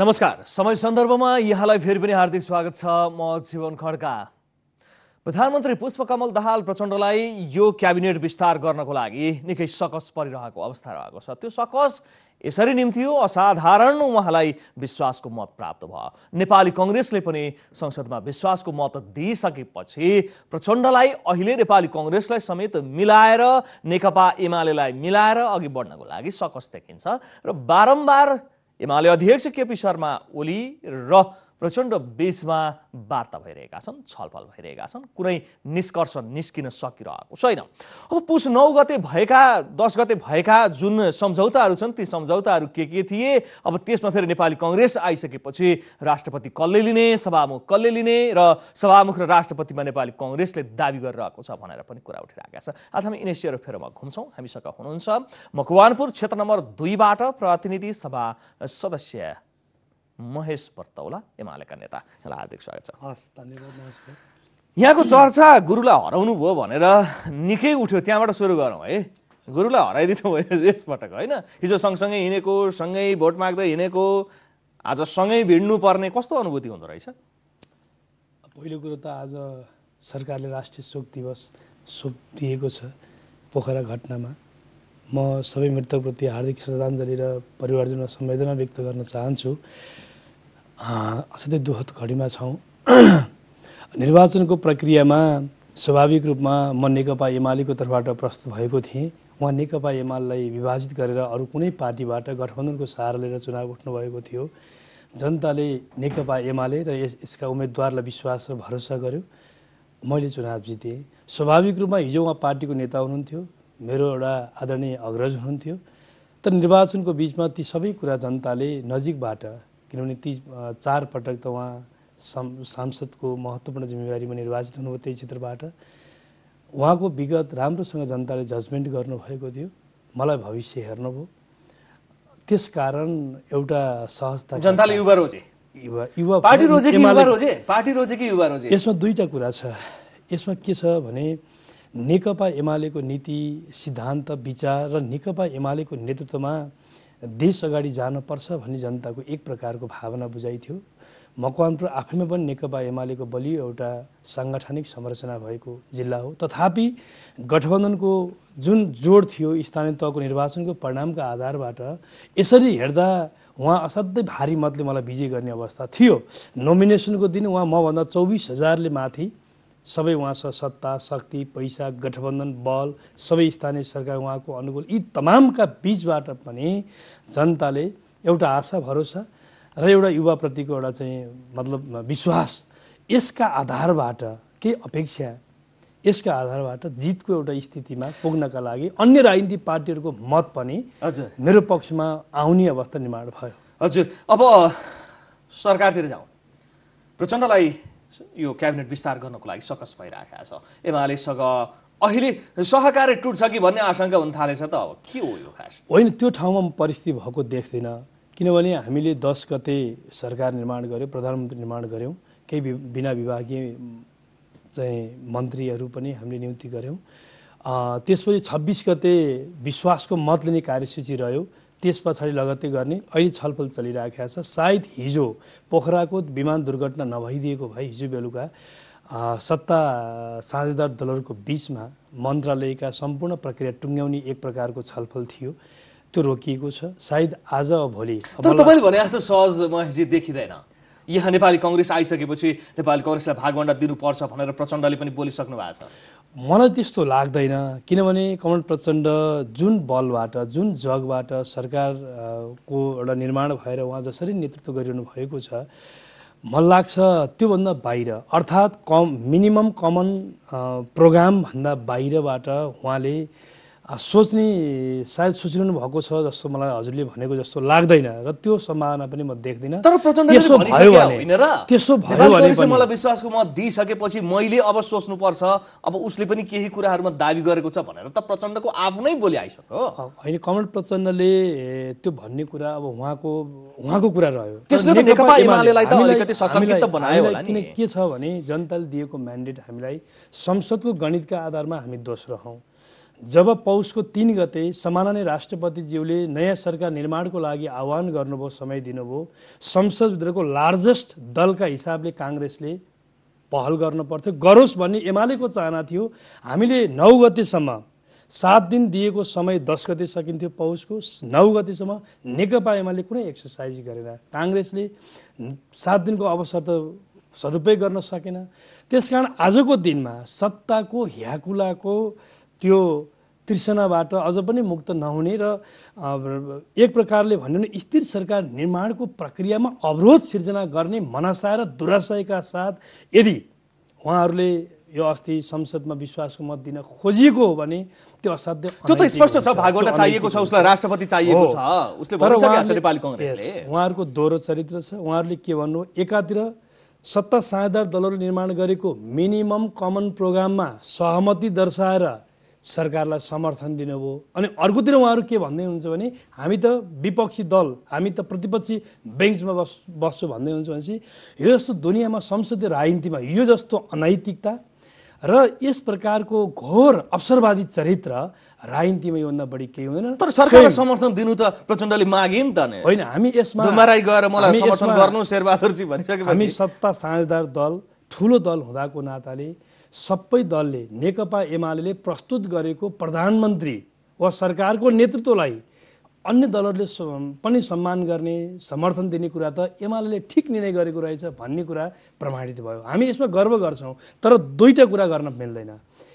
नमस्कार समय सन्दर्भमा यहाँलाई फेरि पनि हार्दिक स्वागत छ म जीवन खड्का प्रधानमन्त्री पुष्पकमल दाहाल प्रचण्डलाई यो क्याबिनेट विस्तार गर्नको लागि निकै सकस परिरहेको अवस्था रहेको छ त्यो सकस यसरी निम्ति हो असाधारण उहाँलाई विश्वासको मत प्राप्त भयो नेपाली कङ्ग्रेसले पनि संसदमा विश्वासको मत दिइसकेपछि प्रचण्डलाई अहिले नेपाली कङ्ग्रेसलाई समेत मिलाएर नेकपा एमालेलाई मिलाएर अघि बढ्नको लागि सकस देखिन्छ र बारम्बार एमाले अध्यक्ष केपी शर्मा ओली र प्रचण्ड बिचमा वार्ता भइरहेका छन् छलफल भइरहेका छन् कुनै निष्कर्ष निस्किन सकिरहेको छैन अब पुस नौ गते भएका दस गते भएका जुन सम्झौताहरू छन् ती सम्झौताहरू के के थिए अब त्यसमा फेरि नेपाली कङ्ग्रेस आइसकेपछि राष्ट्रपति कसले लिने सभामुख कसले लिने र सभामुख र राष्ट्रपतिमा नेपाली कङ्ग्रेसले दावी गरिरहेको छ भनेर पनि कुरा उठिरहेका छ आज हामी इनेसियर फेरोमा घुम्छौँ हामीसँग हुनुहुन्छ मकवानपुर क्षेत्र नम्बर दुईबाट प्रतिनिधि सभा सदस्य महेश पर्तौला एमालेका नेता यहाँलाई हार्दिक स्वागत छ हस् धन्यवाद नमस्कार यहाँको चर्चा गुरुलाई हराउनु भयो भनेर निकै उठ्यो त्यहाँबाट सुरु गरौँ है गुरुलाई हराइदिनु भयो यसपटक होइन हिजो सँगसँगै हिँडेको सँगै भोट माग्दै हिँडेको आज सँगै भिड्नु पर्ने कस्तो अनुभूति हुँदो रहेछ पहिलो कुरो त आज सरकारले राष्ट्रिय शोक दिवस शोक दिएको छ पोखरा घटनामा म सबै मृतकप्रति हार्दिक श्रद्धाञ्जली र परिवारजनमा संवेदना व्यक्त गर्न चाहन्छु असाध्यै दुःखद घडीमा छौँ निर्वाचनको प्रक्रियामा स्वाभाविक रूपमा म नेकपा एमालेको तर्फबाट प्रस्तुत भएको थिएँ उहाँ नेकपा एमालेलाई विभाजित गरेर अरू कुनै पार्टीबाट गठबन्धनको सहारा लिएर चुनाव उठ्नुभएको थियो जनताले नेकपा एमाले र यस यसका उम्मेदवारलाई विश्वास र भरोसा गर्यो मैले चुनाव जितेँ स्वाभाविक रूपमा हिजो उहाँ पार्टीको नेता हुनुहुन्थ्यो मेरो एउटा आदरणीय अग्रज हुनुहुन्थ्यो तर निर्वाचनको बिचमा ती सबै कुरा जनताले नजिकबाट किनभने ती पटक त उहाँ सांसदको महत्त्वपूर्ण जिम्मेवारीमा निर्वाचित हुनुभयो त्यही क्षेत्रबाट उहाँको विगत राम्रोसँग जनताले जजमेन्ट गर्नुभएको थियो मलाई भविष्य हेर्नुभयो त्यसकारण एउटा सहजता जनताले युवा रोजे युवा युवा पार्टी रोजे युवा रोजे पार्टी रोजे कि युवा रोजे यसमा दुईवटा कुरा छ यसमा के छ भने नेकपा एमालेको नीति सिद्धान्त विचार र नेकपा एमालेको नेतृत्वमा देश अगाडि जानुपर्छ भन्ने जनताको एक प्रकारको भावना बुझाइ थियो मकवानपुर आफैमा पनि नेकपा एमालेको बलियो एउटा साङ्गठनिक संरचना भएको जिल्ला हो तथापि गठबन्धनको जुन जोड थियो स्थानीय तहको निर्वाचनको परिणामका आधारबाट यसरी हेर्दा उहाँ असाध्यै भारी मतले मलाई विजय गर्ने अवस्था थियो नोमिनेसनको दिन उहाँ मभन्दा चौबिस हजारले माथि सबै उहाँसँग सत्ता शक्ति पैसा गठबन्धन बल सबै स्थानीय सरकार उहाँको अनुकूल यी तमामका बिचबाट पनि जनताले एउटा आशा भरोसा र एउटा युवाप्रतिको एउटा चाहिँ मतलब विश्वास यसका आधारबाट के अपेक्षा यसका आधारबाट जितको एउटा स्थितिमा पुग्नका लागि अन्य राजनीतिक पार्टीहरूको मत पनि हजुर मेरो पक्षमा आउने अवस्था निर्माण भयो हजुर अब सरकारतिर जाउँ प्रचण्डलाई यो क्याबिनेट विस्तार गर्नको लागि सकस भइरहेका छ एमालेसँग अहिले सहकार्य टुट्छ कि भन्ने आशंका हुन थालेछ त अब के हो यो खास होइन त्यो ठाउँमा परिस्थिति भएको देख्दिनँ किनभने हामीले दस गते सरकार निर्माण गऱ्यौँ प्रधानमन्त्री निर्माण गऱ्यौँ केही बिना विभागीय चाहिँ मन्त्रीहरू पनि हामीले नियुक्ति गऱ्यौँ त्यसपछि छब्बिस गते विश्वासको मत लिने कार्यसूची रह्यो त्यस पछाडि लगत्तै गर्ने अहिले छलफल चलिरहेको छ सायद हिजो पोखराको विमान दुर्घटना नभइदिएको भए हिजो बेलुका सत्ता साझेदार दलहरूको बिचमा मन्त्रालयका सम्पूर्ण प्रक्रिया टुङ्ग्याउने एक प्रकारको छलफल थियो त्यो रोकिएको छ सायद आज भोलि तपाईँले भने जस्तो सहज महजी देखिँदैन यहाँ नेपाली कङ्ग्रेस आइसकेपछि नेपाली कङ्ग्रेसलाई भागवण्डा दिनुपर्छ भनेर प्रचण्डले पनि बोलिसक्नु भएको छ मलाई त्यस्तो लाग्दैन किनभने कमल प्रचण्ड जुन बलबाट जुन जगबाट सरकारको एउटा निर्माण भएर उहाँ जसरी नेतृत्व गरिरहनु भएको छ मलाई लाग्छ त्योभन्दा बाहिर अर्थात् कम मिनिमम कमन प्रोग्रामभन्दा बाहिरबाट उहाँले सोच्ने सायद सोचिरहनु भएको छ जस्तो मलाई हजुरले भनेको जस्तो लाग्दैन र त्यो सम्भावना पनि म देख्दिनँ तर प्रचण्ड त्यसो भयो भने त्यसो भयो भने मलाई विश्वासको मत दिइसकेपछि मैले अब सोच्नुपर्छ अब उसले पनि केही कुराहरूमा दावी गरेको छ भनेर त प्रचण्डको आफ्नै बोली आइसक्यो होइन कमल प्रचण्डले त्यो भन्ने कुरा अब उहाँको उहाँको कुरा रह्यो के छ भने जनताले दिएको म्यान्डेट हामीलाई संसदको गणितका आधारमा हामी दोस्रो हौँ जब पौषको तिन गते समाननीय राष्ट्रपतिज्यूले नयाँ सरकार निर्माणको लागि आह्वान गर्नुभयो समय दिनुभयो संसदभित्रको लार्जेस्ट दलका हिसाबले काङ्ग्रेसले पहल गर्नुपर्थ्यो पर्थ्यो गरोस् भन्ने एमालेको चाहना थियो हामीले नौ गतेसम्म सात दिन दिएको समय दस गते सकिन्थ्यो पौषको नौ गतेसम्म नेकपा एमाले कुनै एक्सर्साइज गरेन काङ्ग्रेसले सात दिनको अवसर त सदुपयोग गर्न सकेन त्यसकारण आजको दिनमा सत्ताको ह्याकुलाको त्यो तृष्णाबाट अझ पनि मुक्त नहुने र एक प्रकारले भन्यो भने स्थिर सरकार निर्माणको प्रक्रियामा अवरोध सिर्जना गर्ने मनासा र दुराशयका साथ यदि उहाँहरूले यो अस्ति संसदमा विश्वासको मत दिन खोजिएको हो भने त्यो असाध्य त्यो त स्पष्ट छ भागवटा चाहिएको छ उसलाई राष्ट्रपति चाहिएको छ उसले नेपाली उहाँहरूको दोहोरो चरित्र छ उहाँहरूले के भन्नु एकातिर सत्ता साझेदार दलहरू निर्माण गरेको मिनिमम कमन प्रोग्राममा सहमति दर्शाएर सरकारलाई समर्थन दिनुभयो अनि अर्कोतिर उहाँहरू के भन्दै हुनुहुन्छ भने हामी त विपक्षी दल हामी त प्रतिपक्षी बेन्चमा बस् बस्छु भन्दै हुन्छ भनेपछि यो जस्तो दुनियाँमा संसदीय राजनीतिमा यो जस्तो अनैतिकता र यस प्रकारको घोर अवसरवादी चरित्र राजनीतिमा योभन्दा बढी केही हुँदैन तर सरकारलाई समर्थन दिनु त प्रचण्डले मागे नि त होइन हामी यसमा गएर मलाई समर्थन गर्नु शेरबहादुरजी भनिसकेपछि हामी सत्ता साझेदार दल ठुलो दल हुँदाको नाताले सबै दलले नेकपा एमाले प्रस्तुत गरेको प्रधानमन्त्री वा सरकारको नेतृत्वलाई अन्य दलहरूले पनि सम्मान गर्ने समर्थन दिने कुरा त एमाले ठिक निर्णय गरेको रहेछ भन्ने कुरा प्रमाणित भयो हामी यसमा गर्व गर्छौँ तर दुईवटा कुरा गर्न मिल्दैन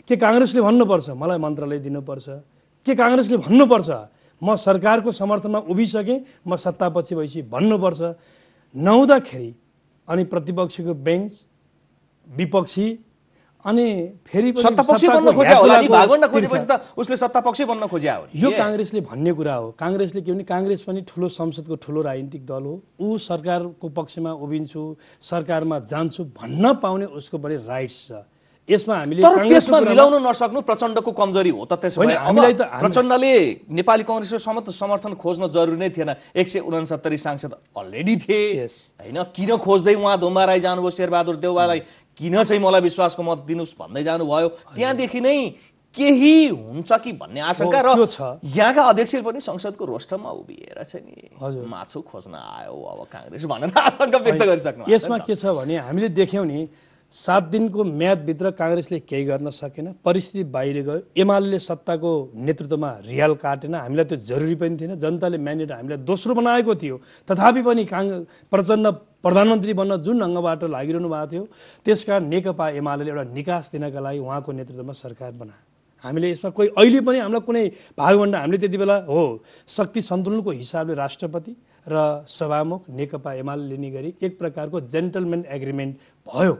के काङ्ग्रेसले भन्नुपर्छ मलाई मन्त्रालय दिनुपर्छ के काङ्ग्रेसले भन्नुपर्छ म सरकारको समर्थनमा उभिसकेँ म सत्तापछि भएपछि भन्नुपर्छ नहुँदाखेरि अनि प्रतिपक्षको बेन्च विपक्षी अनि फेरि सत्तापक्षै बन्न खोज्या त उसले सत्तापक्षै बन्न खोज्या हो यो काङ्ग्रेसले भन्ने कुरा हो काङ्ग्रेसले के भने काङ्ग्रेस पनि ठुलो संसदको ठुलो राजनीतिक दल हो ऊ सरकारको पक्षमा उभिन्छु सरकारमा जान्छु भन्न पाउने उसको पनि राइट्स छ यसमा हामीले तर त्यसमा मिलाउन नसक्नु प्रचण्डको कमजोरी हो त त्यसो भए हामीलाई त प्रचण्डले नेपाली कङ्ग्रेसको समत समर्थन खोज्न जरुरी नै थिएन एक सय उनासत्तरी सांसद अलरेडी थिए होइन किन खोज्दै उहाँ धुम्बा राई जानुभयो शेरबहादुर देउवालाई किन चाहिँ मलाई विश्वासको मत दिनुहोस् भन्दै जानुभयो त्यहाँदेखि नै केही हुन्छ कि भन्ने आशंका र यहाँका अध्यक्ष पनि संसदको रोस्टरमा उभिएर चाहिँ नि माछु खोज्न आयो अब काङ्ग्रेस भनेर आशंका व्यक्त गरिसक्नु यसमा के छ भने हामीले देख्यौँ नि सात दिनको म्यादभित्र काङ्ग्रेसले केही गर्न सकेन परिस्थिति बाहिर गयो एमाले सत्ताको नेतृत्वमा रियाल काटेन हामीलाई त्यो जरुरी पनि थिएन जनताले म्यान्डेट हामीलाई दोस्रो बनाएको थियो तथापि पनि काङ प्रचण्ड प्रधानमन्त्री बन्न जुन ढङ्गबाट लागिरहनु भएको थियो त्यस कारण नेकपा एमाले एउटा निकास दिनका लागि उहाँको नेतृत्वमा सरकार बनायो हामीले यसमा कोही अहिले पनि हामीलाई कुनै भागभन्दा हामीले त्यति बेला हो शक्ति सन्तुलनको हिसाबले राष्ट्रपति र सभामुख नेकपा एमाले लिने गरी एक प्रकारको जेन्टलमेन एग्रिमेन्ट भयो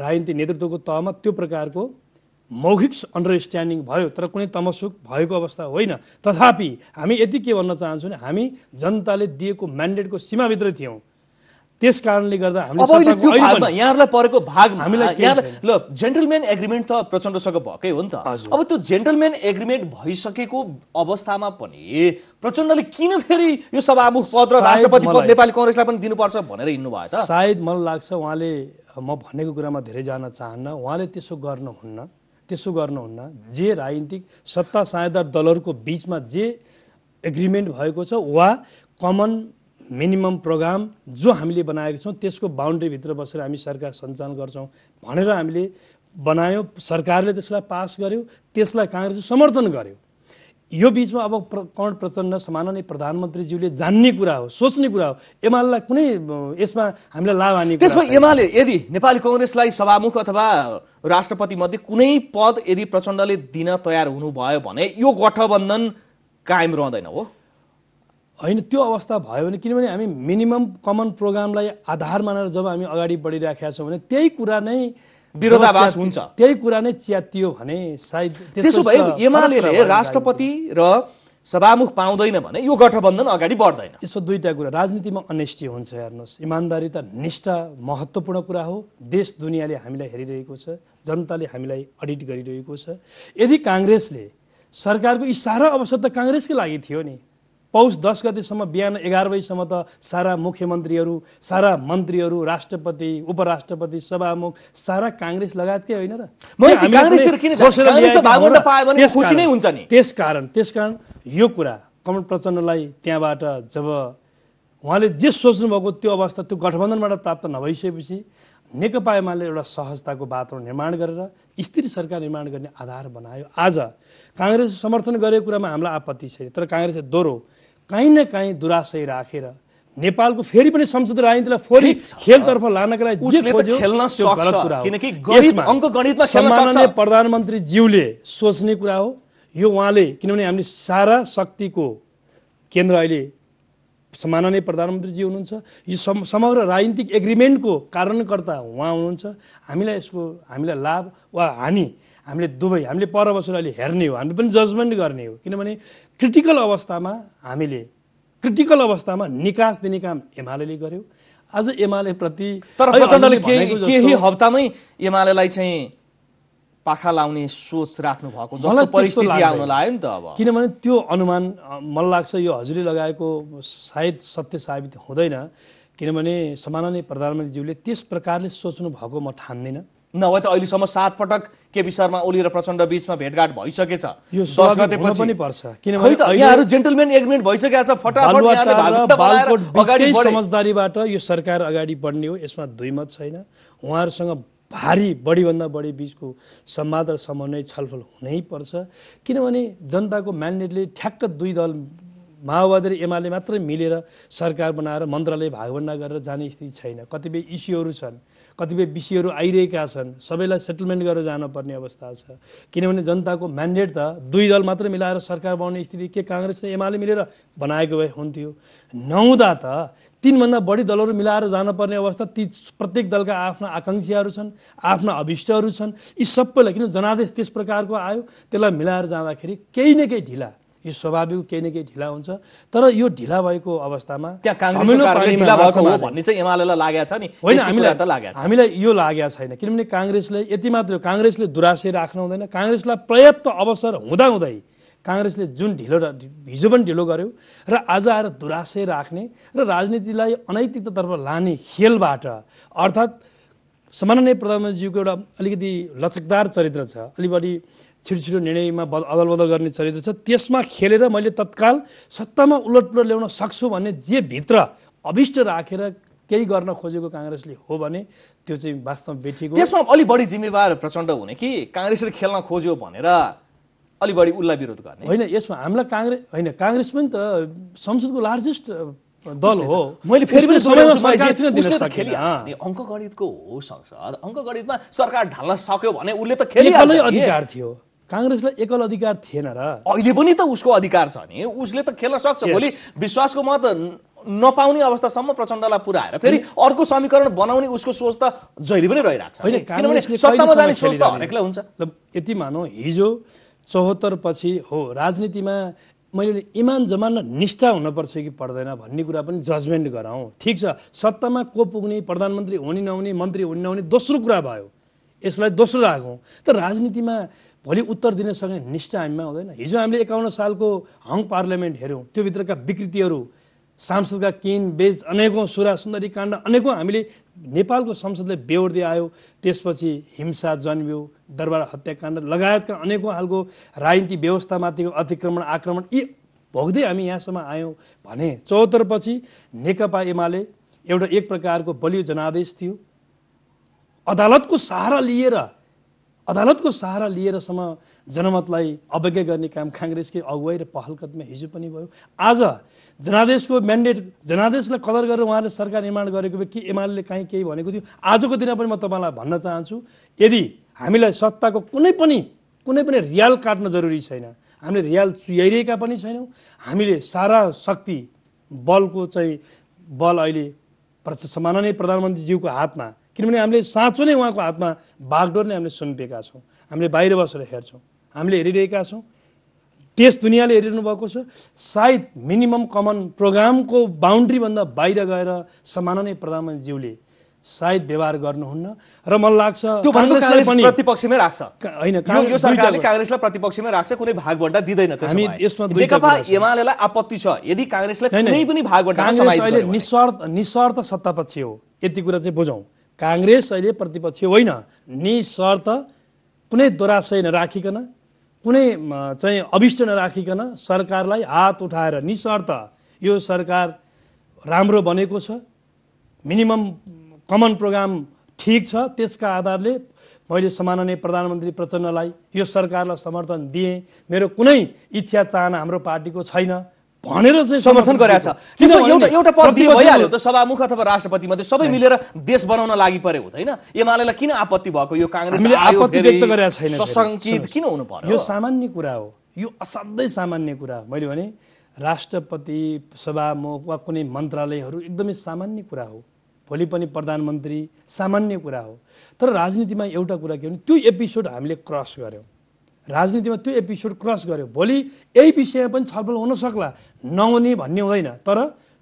राजनीति नेतृत्वको तहमा त्यो प्रकारको मौखिक अन्डरस्ट्यान्डिङ भयो तर कुनै तमसुक भएको अवस्था होइन तथापि हामी यति के भन्न चाहन्छौँ भने हामी जनताले दिएको म्यान्डेटको सीमाभित्र थियौँ त्यस कारणले गर्दा यहाँहरूलाई परेको भाग हामीलाई ल जेन्टलम्यान एग्रिमेन्ट त प्रचण्डसँग भएकै हो नि त अब त्यो जेन्टलम्यान एग्रिमेन्ट भइसकेको अवस्थामा पनि प्रचण्डले किन फेरि यो सभामुख पद र राष्ट्रपति पद नेपाली कङ्ग्रेसलाई पनि दिनुपर्छ भनेर हिँड्नु भएको छ सायद मलाई लाग्छ उहाँले म भनेको कुरामा धेरै जान चाहन्न उहाँले त्यसो गर्नुहुन्न त्यसो गर्नुहुन्न जे राजनीतिक सत्ता साझेदार दलहरूको बिचमा जे एग्रिमेन्ट भएको छ वा कमन मिनिमम प्रोग्राम जो हामीले बनाएको छौँ त्यसको बााउन्ड्रीभित्र बसेर हामी सरकार सञ्चालन गर्छौँ भनेर हामीले बनायौँ सरकारले त्यसलाई पास गर्यो त्यसलाई काङ्ग्रेसले समर्थन गर्यो यो बिचमा अब कर्ण प्रचण्ड समाननीय प्रधानमन्त्रीज्यूले जान्ने कुरा हो सोच्ने कुरा हो एमालेलाई कुनै यसमा हामीलाई लाभ हाने त्यसमा एमाले यदि नेपाली कङ्ग्रेसलाई सभामुख अथवा राष्ट्रपति मध्ये कुनै पद यदि प्रचण्डले दिन तयार हुनुभयो भने यो गठबन्धन कायम रहँदैन हो होइन त्यो अवस्था भयो भने किनभने हामी मिनिमम कमन प्रोग्रामलाई आधार मानेर जब हामी अगाडि बढिराखेका छौँ भने त्यही कुरा नै विरोधाभास हुन्छ त्यही कुरा नै च्यातियो भने सायद त्यसो भए एमाले राष्ट्रपति र सभामुख पाउँदैन भने यो गठबन्धन अगाडि बढ्दैन यसमा दुईवटा कुरा राजनीतिमा अनेस्टी हुन्छ हेर्नुहोस् इमान्दारी त निष्ठा महत्त्वपूर्ण कुरा हो देश दुनियाँले हामीलाई हेरिरहेको छ जनताले हामीलाई अडिट गरिरहेको छ यदि काङ्ग्रेसले सरकारको इसारा अवसर त काङ्ग्रेसकै लागि थियो नि पौष दस गतेसम्म बिहान एघार बजीसम्म त सारा मुख्यमन्त्रीहरू सारा मन्त्रीहरू राष्ट्रपति उपराष्ट्रपति सभामुख सारा काङ्ग्रेस लगायतकै होइन र त्यस कारण त्यस कारण यो कुरा कमल प्रचण्डलाई त्यहाँबाट जब उहाँले जे सोच्नुभएको त्यो अवस्था त्यो गठबन्धनबाट प्राप्त नभइसकेपछि नेकपा एमाले एउटा सहजताको वातावरण निर्माण गरेर स्थिर सरकार निर्माण गर्ने आधार बनायो आज काङ्ग्रेस समर्थन गरेको कुरामा हामीलाई आपत्ति छैन तर काङ्ग्रेसले दोहोरो काहीँ न काहीँ दुराशय राखेर नेपालको फेरि पनि संसद राजनीतिलाई फोरि खेलतर्फ लानका लागि खोज्यो सम्माननीय प्रधानमन्त्रीज्यूले सोच्ने कुरा हो यो उहाँले किनभने हामीले सारा शक्तिको केन्द्र अहिले सम्माननीय प्रधानमन्त्रीजी हुनुहुन्छ यो समग्र राजनीतिक एग्रिमेन्टको कारणकर्ता उहाँ हुनुहुन्छ हामीलाई यसको हामीलाई लाभ वा हानि हामीले दुवै हामीले पर बसेर अहिले हेर्ने हो हामीले पनि जजमेन्ट गर्ने हो किनभने क्रिटिकल अवस्थामा हामीले क्रिटिकल अवस्थामा निकास दिने काम एमाले गर्यो आज एमाले प्रति तर प्रचण्डले केही हप्तामै एमालेलाई चाहिँ पाखा लाउने सोच राख्नु भएको जस्तो परिस्थिति आउन लाग्यो नि त अब किनभने त्यो अनुमान मन लाग्छ यो हजुरले लगाएको सायद सत्य साबित हुँदैन किनभने सम्माननीय प्रधानमन्त्रीज्यूले त्यस प्रकारले सोच्नु भएको म ठान्दिनँ नभए त अहिलेसम्म सात पटक केपी शर्मा ओली र प्रचण्ड बिचमा भेटघाट भइसकेछ भइसकेको छ समझदारीबाट यो सरकार अगाडि बढ्ने हो यसमा दुई मत छैन उहाँहरूसँग भारी बढीभन्दा बढी बिचको संवाद र समन्वय छलफल हुनै पर्छ किनभने जनताको म्यान्डेटले ठ्याक्क दुई दल माओवादी र एमाले मात्रै मिलेर सरकार बनाएर मन्त्रालय भागभन्डा गरेर जाने स्थिति छैन कतिपय इस्युहरू छन् कतिपय विषयहरू आइरहेका छन् सबैलाई सेटलमेन्ट गरेर जानुपर्ने अवस्था छ किनभने जनताको म्यान्डेट त दुई दल मात्र मिलाएर सरकार बनाउने स्थिति के काङ्ग्रेस र एमाले मिलेर बनाएको भए हुन्थ्यो नहुँदा त तिनभन्दा बढी दलहरू मिलाएर जानुपर्ने अवस्था ती प्रत्येक दलका आफ्ना आकाङ्क्षाहरू छन् आफ्ना अभिष्टहरू छन् यी सबैलाई किन जनादेश त्यस प्रकारको आयो त्यसलाई मिलाएर जाँदाखेरि केही न केही ढिला यो स्वाभाविक केही न केही ढिला हुन्छ तर यो ढिला भएको अवस्थामा हामीलाई यो लागेको छैन किनभने काङ्ग्रेसले यति मात्र काङ्ग्रेसले दुरासे राख्न हुँदैन काङ्ग्रेसलाई पर्याप्त अवसर हुँदाहुँदै काङ्ग्रेसले जुन ढिलो हिजो पनि ढिलो गर्यो र आज आएर दुरासे राख्ने र राजनीतिलाई अनैतिकतातर्फ लाने खेलबाट अर्थात् सामान्य प्रधानमन्त्रीज्यूको एउटा अलिकति लचकदार चरित्र छ बढी छिटो छिटो निर्णयमा बद अदल बदल गर्ने चरित्र छ त्यसमा खेलेर मैले तत्काल सत्तामा उलटपुलट ल्याउन सक्छु भन्ने जे भित्र अभिष्ट राखेर केही गर्न खोजेको काङ्ग्रेसले हो भने त्यो चाहिँ वास्तवमा भेटिएको त्यसमा अलिक बढी जिम्मेवार प्रचण्ड हुने कि काङ्ग्रेसले खेल्न खोज्यो भनेर अलिक बढी उसलाई विरोध गर्ने होइन यसमा हामीलाई काङ्ग्रेस होइन काङ्ग्रेस पनि त संसदको लार्जेस्ट दल हो मैले फेरि पनि अङ्कगणितको हो संसद अङ्कगणितमा सरकार ढाल्न सक्यो भने उसले त खेल्ने अधिकार थियो काङ्ग्रेसलाई एकल अधिकार थिएन र अहिले पनि त उसको अधिकार छ नि उसले त खेल्न सक्छ भोलि विश्वासको मत नपाउने अवस्थासम्म प्रचण्डलाई पुऱ्याएर फेरि hmm. अर्को समीकरण बनाउने उसको सोच त जहिले पनि रहिरहेको छ हुन्छ यति मानौ हिजो चौहत्तर पछि हो राजनीतिमा मैले इमान जमान निष्ठा हुनपर्छ कि पर्दैन भन्ने कुरा पनि जजमेन्ट गराउँ ठिक छ सत्तामा को पुग्ने प्रधानमन्त्री हुने नहुने मन्त्री हुने नहुने दोस्रो कुरा भयो यसलाई दोस्रो राखौँ त राजनीतिमा भोलि उत्तर दिन सक्ने निष्ठा हामीमा हुँदैन हिजो हामीले एकाउन्न सालको हङ पार्लियामेन्ट हेऱ्यौँ त्योभित्रका विकृतिहरू सांसदका किन बेज अनेकौँ सुरा सुन्दरी काण्ड अनेकौँ हामीले नेपालको संसदले बेहोर्दै आयो त्यसपछि हिंसा जन्मियो दरबार हत्याकाण्ड लगायतका अनेकौँ खालको राजनीति व्यवस्थामाथिको अतिक्रमण आक्रमण यी भोग्दै हामी यहाँसम्म आयौँ भने पछि नेकपा एमाले एउटा एक प्रकारको बलियो जनादेश थियो अदालतको सहारा लिएर अदालतको सहारा लिएरसम्म जनमतलाई अवज्ञा गर्ने काम काङ्ग्रेसकै अगुवाई र पहलकदमा हिजो पनि भयो आज जनादेशको म्यान्डेट जनादेशलाई कदर गरेर उहाँले सरकार निर्माण गरेको भए के एमाले काहीँ केही भनेको थियो आजको दिनमा पनि म तपाईँलाई भन्न चाहन्छु यदि हामीलाई सत्ताको कुनै पनि कुनै पनि रियाल काट्न जरुरी छैन हामीले रियाल चुहाइरहेका पनि छैनौँ हामीले सारा शक्ति बलको चाहिँ बल अहिले समाननीय प्रधानमन्त्रीज्यूको हातमा किनभने हामीले साँचो नै उहाँको हातमा बागडोर नै हामीले सुम्पिएका छौँ हामीले बाहिर बसेर हेर्छौँ हामीले हेरिरहेका छौँ देश दुनियाँले हेरिरहनु भएको छ सायद मिनिमम कमन प्रोग्रामको बााउन्ड्रीभन्दा बाहिर गएर समाननीय प्रधानमन्त्रीज्यूले सायद व्यवहार गर्नुहुन्न र मलाई लाग्छ प्रतिपक्षमै राख्छ होइन यो सरकारले काङ्ग्रेसलाई प्रतिपक्षमै राख्छ कुनै भागभन्डा दिँदैन हामी यसमा नेकपा एमालेलाई आपत्ति छ यदि काङ्ग्रेसलाई कुनै पनि भागभन्डा अहिले निस्वार्थ निस्वार्थ सत्तापक्षी हो यति कुरा चाहिँ बुझौँ काङ्ग्रेस अहिले प्रतिपक्ष होइन निशर्त कुनै दोराशय नराखिकन कुनै चाहिँ अभिष्ट नराखिकन सरकारलाई हात उठाएर निशर्त यो सरकार राम्रो बनेको छ मिनिमम कमन प्रोग्राम ठिक छ त्यसका आधारले मैले सम्माननीय प्रधानमन्त्री प्रचण्डलाई यो सरकारलाई समर्थन दिएँ मेरो कुनै इच्छा चाहना हाम्रो पार्टीको छैन भनेर चाहिँ समर्थन गरेछ छ एउटा एउटा पद दिए भइहाल्यो त सभामुख अथवा राष्ट्रपति मध्ये सबै मिलेर देश बनाउन लागि परे हुँदैन एमालेलाई किन आपत्ति भएको यो काङ्ग्रेस आपत्ति व्यक्त छैन सशङ्कित किन हुनु पर्यो यो सामान्य कुरा हो यो असाध्यै सामान्य कुरा हो मैले भने राष्ट्रपति सभामुख वा कुनै मन्त्रालयहरू एकदमै सामान्य कुरा हो भोलि पनि प्रधानमन्त्री सामान्य कुरा हो तर राजनीतिमा एउटा कुरा के हो भने त्यो एपिसोड हामीले क्रस गऱ्यौँ राजनीतिमा त्यो एपिसोड क्रस गर्यो भोलि यही विषयमा पनि छलफल हुन सक्ला नहुने भन्ने हुँदैन तर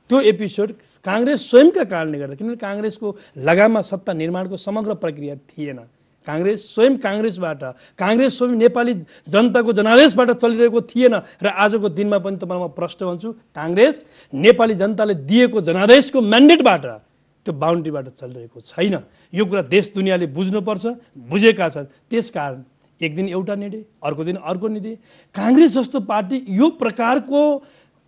त्यो एपिसोड काङ्ग्रेस स्वयंका कारणले गर्दा किनभने काङ्ग्रेसको लगाममा सत्ता निर्माणको समग्र प्रक्रिया थिएन काङ्ग्रेस स्वयं काङ्ग्रेसबाट काङ्ग्रेस स्वयं नेपाली जनताको जनादेशबाट चलिरहेको थिएन र आजको दिनमा पनि तपाईँलाई म प्रश्न भन्छु काङ्ग्रेस नेपाली जनताले दिएको जनादेशको म्यान्डेटबाट त्यो बााउन्ड्रीबाट चलिरहेको छैन यो कुरा देश दुनियाँले बुझ्नुपर्छ बुझेका छन् त्यस कारण एक दिन एउटा निर्णय अर्को दिन अर्को निर्णय काङ्ग्रेस जस्तो पार्टी यो प्रकारको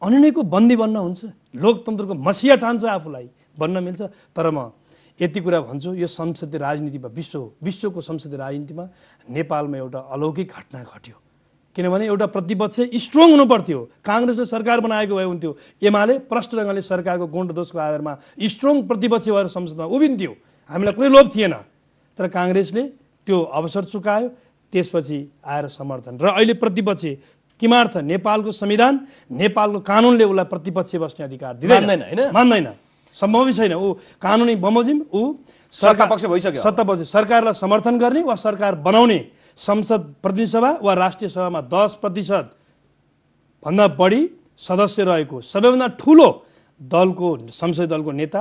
अनिर्णयको बन्दी बन्न हुन्छ लोकतन्त्रको मसिया ठान्छ आफूलाई बन्न मिल्छ तर म यति कुरा भन्छु यो संसदीय राजनीतिमा विश्व विश्वको संसदीय राजनीतिमा नेपालमा एउटा अलौकिक घटना घट्यो किनभने एउटा प्रतिपक्ष स्ट्रङ हुनु पर्थ्यो काङ्ग्रेसले सरकार बनाएको भए हुन्थ्यो एमाले प्रष्ट ढङ्गले सरकारको गुण दोषको आधारमा स्ट्रङ प्रतिपक्ष भएर संसदमा उभिन्थ्यो हामीलाई कुनै लोभ थिएन तर काङ्ग्रेसले त्यो अवसर चुकायो त्यसपछि आएर समर्थन र अहिले प्रतिपक्ष किमार्थ नेपालको संविधान नेपालको कानुनले उसलाई प्रतिपक्ष बस्ने अधिकार दिँदैन होइन मान्दैन सम्भवै छैन ऊ कानुनी बमोजिम ऊ सत्ता पक्ष भइसक्यो सत्ता पक्ष सरकारलाई समर्थन गर्ने वा सरकार बनाउने संसद प्रतिनिधिसभा वा राष्ट्रिय सभामा दस प्रतिशत भन्दा बढी सदस्य रहेको सबैभन्दा ठुलो दलको संसदीय दलको नेता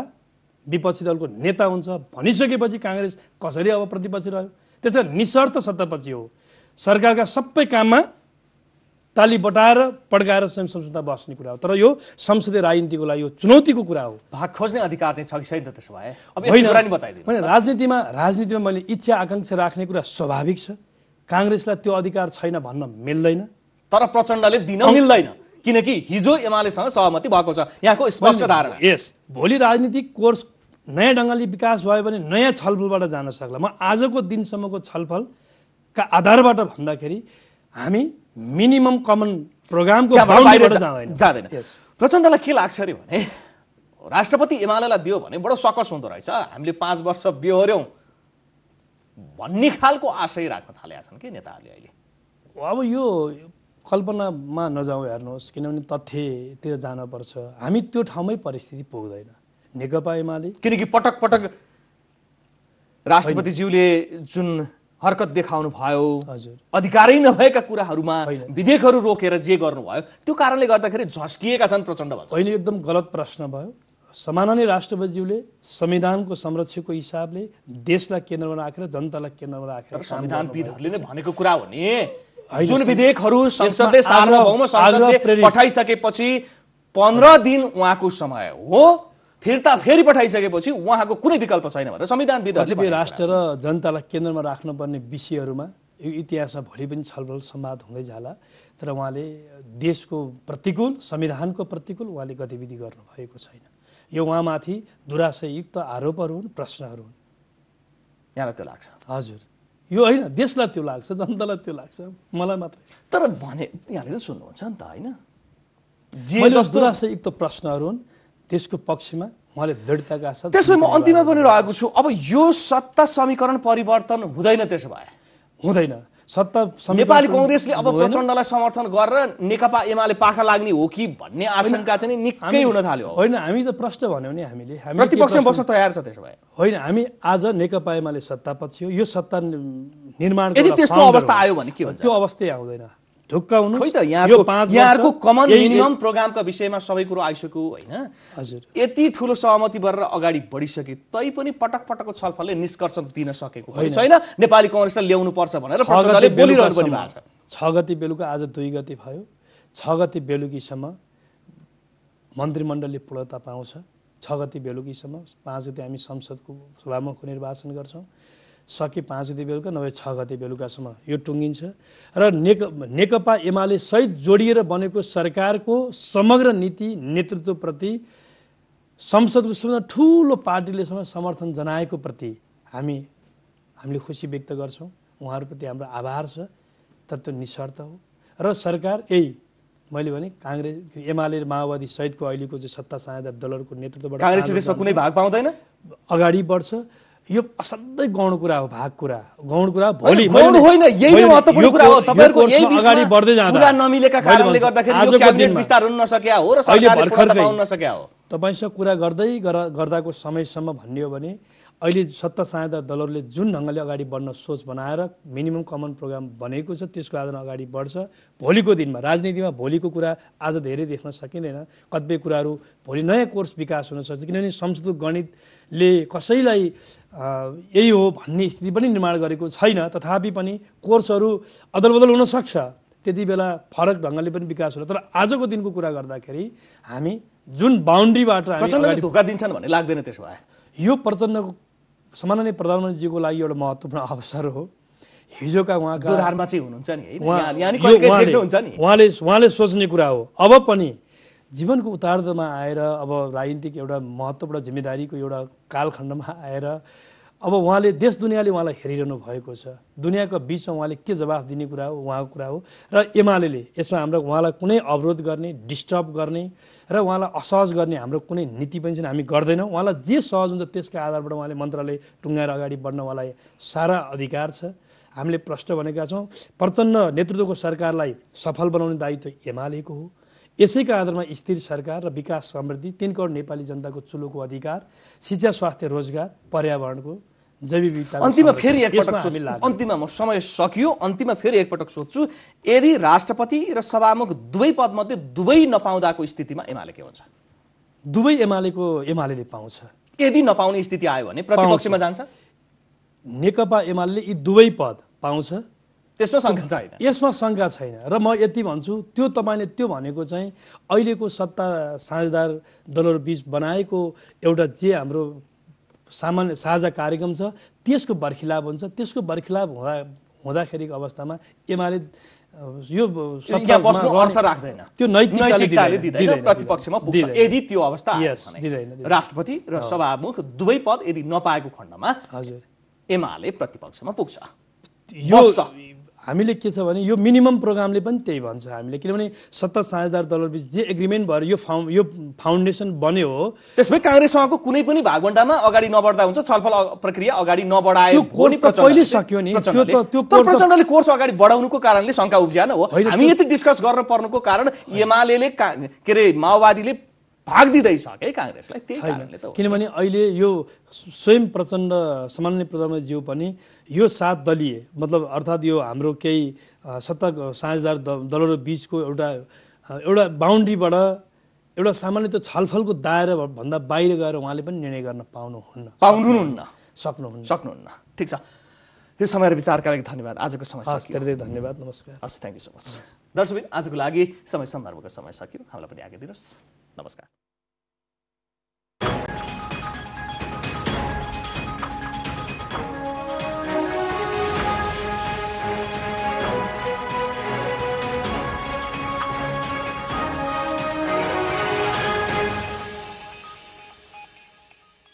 विपक्षी दलको नेता हुन्छ भनिसकेपछि काङ्ग्रेस कसरी अब प्रतिपक्ष रह्यो त्यसैले निशर्त सत्तापछि हो सरकारका सबै काममा ताली बटाएर पड्काएर स्वयं संसदमा बस्ने कुरा हो तर यो संसदीय राजनीतिको लागि यो चुनौतीको कुरा हो भाग खोज्ने अधिकार चाहिँ छ कि छैन त्यसो अब होइन राजनीतिमा राजनीतिमा मैले इच्छा आकाङ्क्षा राख्ने कुरा स्वाभाविक छ काङ्ग्रेसलाई त्यो अधिकार छैन भन्न मिल्दैन तर प्रचण्डले दिन मिल्दैन किनकि हिजो एमालेसँग सहमति भएको छ यहाँको स्पष्ट धारणा यस भोलि राजनीतिक कोर्स नयाँ ढङ्गले विकास भयो भने नयाँ छलफलबाट जान सक्ला म आजको दिनसम्मको छलफलका आधारबाट भन्दाखेरि हामी मिनिमम कमन प्रोग्रामको जाँदैन प्रचण्डलाई के लाग्छ अरे भने राष्ट्रपति एमालेलाई दियो भने बडो सकस हुँदो रहेछ हामीले पाँच वर्ष बिहोऱ्यौँ भन्ने खालको आशय राख्न थालेका छन् कि नेताहरूले अहिले अब यो कल्पनामा नजाउँ हेर्नुहोस् किनभने तथ्यतिर जानुपर्छ हामी त्यो ठाउँमै परिस्थिति पुग्दैन नेकपा एमाले किनकि पटक पटक राष्ट्रपतिज्यूले जुन हरकत देखाउनु भयो हजुर अधिकारै नभएका कुराहरूमा विधेयकहरू रोकेर जे गर्नुभयो त्यो कारणले गर्दाखेरि झस्किएका छन् प्रचण्ड भन्छ होइन एकदम गलत प्रश्न भयो समाननीय राष्ट्रपतिज्यूले संविधानको संरक्षणको हिसाबले देशलाई केन्द्रमा राखेर जनतालाई केन्द्रमा राखेर संविधानविदहरूले नै भनेको कुरा हो नि जुन विधेयकहरू संसदले सार्वभौम संसदले पठाइसकेपछि पन्ध्र दिन उहाँको समय हो फिर्ता फेरि पठाइसकेपछि उहाँको कुनै विकल्प छैन भनेर संविधानविदहरूले राष्ट्र र जनतालाई केन्द्रमा राख्नुपर्ने विषयहरूमा यो इतिहासमा भोलि पनि छलफल सम्वाद हुँदै जाला तर उहाँले देशको प्रतिकूल संविधानको प्रतिकूल उहाँले गतिविधि गर्नुभएको छैन यो उहाँमाथि दुराशयुक्त आरोपहरू हुन् प्रश्नहरू हुन् यहाँलाई त्यो लाग्छ हजुर यो होइन देशलाई त्यो लाग्छ जनतालाई त्यो लाग्छ मलाई मात्रै तर भने यहाँले त सुन्नुहुन्छ नि त होइन दुराशयुक्त प्रश्नहरू हुन् त्यसको पक्षमा मैले दृढताका साथ त्यसमा म अन्तिममा पनि रहेको छु अब यो सत्ता समीकरण परिवर्तन हुँदैन त्यसो भए हुँदैन सत्ता नेपाली कङ्ग्रेसले अब प्रचण्डलाई समर्थन गरेर नेकपा एमाले पाखा लाग्ने हो कि भन्ने आशंका चाहिँ निकै हुन थाल्यो होइन हामी त प्रश्न भन्यौँ नि हामीले प्रतिपक्षमा बस्न तयार छ त्यसो भए होइन हामी आज नेकपा एमाले सत्ता पछि हो यो सत्ता निर्माण यदि त्यस्तो अवस्था आयो भने के हुन्छ त्यो अवस्थै आउँदैन ढुक्क हुनु यहाँको कमन मिनिमम प्रोग्रामका विषयमा सबै कुरो आइसक्यो होइन हजुर यति ठुलो सहमति भएर अगाडि बढिसके तै पनि पटक पटकको छलफलले निष्कर्ष दिन सकेको छैन नेपाली कङ्ग्रेसलाई ल्याउनु पर्छ भनेर बोलिरहनु पनि भएको छ छ गति बेलुका आज दुई गति भयो छ गति बेलुकीसम्म मन्त्रीमण्डलले पूर्णता पाउँछ छ गति बेलुकीसम्म पाँच गति हामी संसदको सभामुखको निर्वाचन गर्छौँ सके पाँच गति बेलुका नभए छ गति बेलुकासम्म यो टुङ्गिन्छ र नेक नेकपा एमाले सहित जोडिएर बनेको सरकारको समग्र नीति नेतृत्वप्रति संसदको सबभन्दा ठुलो पार्टीलेसँग समर्थन जनाएको प्रति हामी हामीले खुसी व्यक्त गर्छौँ उहाँहरूप्रति हाम्रो आभार छ तर त्यो निस्वार्थ हो र सरकार यही मैले भने काङ्ग्रेस एमाले माओवादी सहितको अहिलेको चाहिँ सत्ता साझेदार दलहरूको नेतृत्वबाट कुनै भाग पाउँदैन अगाडि बढ्छ यो असाध्यै गौण कुरा हो भाग कुरा गौण कुरा भोलि गौण होइन यही नै महत्त्वपूर्ण कुरा हो तपाईँहरूको यही अगाडि बढ्दै जाँदा कुरा नमिलेका कारणले गर्दाखेरि यो क्याबिनेट विस्तार हुन नसकेको हो र सरकारले पूर्णता पाउन नसकेको हो तपाईँसँग कुरा गर्दै गर्दाको समयसम्म भन्नियो भने अहिले सत्ता सहायता दलहरूले जुन ढङ्गले अगाडि बढ्न सोच बनाएर मिनिमम कमन प्रोग्राम बनेको छ त्यसको आधारमा अगाडि बढ्छ भोलिको दिनमा राजनीतिमा भोलिको कुरा आज धेरै देख्न सकिँदैन कतिपय कुराहरू भोलि नयाँ कोर्स विकास हुन सक्छ किनभने संस्कृत गणितले कसैलाई यही हो भन्ने स्थिति पनि निर्माण गरेको छैन तथापि पनि कोर्सहरू अदल बदल हुनसक्छ त्यति बेला फरक ढङ्गले पनि विकास होला तर आजको दिनको कुरा गर्दाखेरि हामी जुन बााउन्ड्रीबाट धोका दिन्छन् भन्ने लाग्दैन त्यसो भए यो प्रचण्डको सामान्य प्रधानमन्त्रीजीको लागि एउटा महत्त्वपूर्ण अवसर हो हिजोका चाहिँ नि उहाँले उहाँले सोच्ने कुरा हो अब पनि जीवनको उतार्दमा आएर अब राजनीतिक एउटा महत्त्वपूर्ण जिम्मेदारीको एउटा कालखण्डमा आएर अब उहाँले देश दुनियाँले उहाँलाई हेरिरहनु भएको छ दुनियाँको बिचमा उहाँले के जवाफ दिने कुरा हो उहाँको कुरा हो र एमाले यसमा हाम्रो उहाँलाई कुनै अवरोध गर्ने डिस्टर्ब गर्ने र उहाँलाई असहज गर्ने हाम्रो कुनै नीति पनि छैन हामी गर्दैनौँ उहाँलाई जे सहज हुन्छ त्यसका आधारबाट उहाँले मन्त्रालय टुङ्गाएर अगाडि बढ्न उहाँलाई सारा अधिकार छ हामीले प्रष्ट भनेका छौँ प्रचण्ड नेतृत्वको सरकारलाई सफल बनाउने दायित्व एमालेको हो यसैका आधारमा स्थिर सरकार र विकास समृद्धि तिन करोड नेपाली जनताको चुलोको अधिकार शिक्षा स्वास्थ्य रोजगार पर्यावरणको अन्तिममा फेरि एकपटक अन्तिममा म समय सकियो अन्तिममा फेरि एकपटक सोध्छु यदि राष्ट्रपति र सभामुख दुवै पदमध्ये दुवै नपाउँदाको स्थितिमा एमाले के हुन्छ दुवै एमालेको एमाले पाउँछ यदि नपाउने स्थिति आयो भने प्रतिपक्षमा जान्छ नेकपा एमाले यी दुवै पद पाउँछ त्यसमा शङ्का छैन यसमा शङ्का छैन र म यति भन्छु त्यो तपाईँले त्यो भनेको चाहिँ अहिलेको सत्ता साझेदार दलहरू बिच बनाएको एउटा जे हाम्रो सामान्य साझा कार्यक्रम छ त्यसको बर्खिलाप हुन्छ त्यसको बर्खिलाप हुँदा हुँदाखेरिको अवस्थामा एमाले यो बस्नु अर्थ राख्दैन त्यो नैतिकताले दिँदैन प्रतिपक्षमा यदि त्यो अवस्था दिँदैन राष्ट्रपति र सभामुख दुवै पद यदि नपाएको खण्डमा हजुर एमाले प्रतिपक्षमा पुग्छ यो हामीले के छ भने यो मिनिमम प्रोग्रामले पनि त्यही भन्छ हामीले किनभने सत्ता साझेदार दलहरूबिच जे एग्रिमेन्ट भएर यो फाउ यो फाउन्डेसन बन्यो हो त्यसमै काङ्ग्रेससँगको कुनै पनि भागवण्डामा अगाडि नबढ्दा हुन्छ छलफल प्रक्रिया अगाडि नबढायो पहिले सक्यो नि त्यो त त्यो प्रचण्डले कोर्स अगाडि बढाउनुको कारणले शङ्का उब्जिएन हो हामी यति डिस्कस गर्न पर्नुको कारण एमाले के अरे माओवादीले भाग दिँदैछ क्या काङ्ग्रेसलाई त्यही कारणले किनभने अहिले यो स्वयं प्रचण्ड सामान्य प्रधानमन्त्रीज्यू पनि यो सात दलीय मतलब अर्थात् यो हाम्रो केही सत्ता साझेदार दलहरू बिचको एउटा एउटा बााउन्ड्रीबाट एउटा सामान्यत छलफलको दायरा भन्दा बाहिर गएर उहाँले पनि निर्णय गर्न पाउनुहुन्न पाउनुहुन्न सक्नुहुन्न सक्नुहुन्न ठिक छ यो समय र विचारका लागि धन्यवाद आजको समय धेरै धन्यवाद नमस्कार हस् थ्याङ्क यू सो मच दर्शक आजको लागि समय सन्दर्भको समय सकियो हामीलाई पनि आगे दिनुहोस् नमस्कार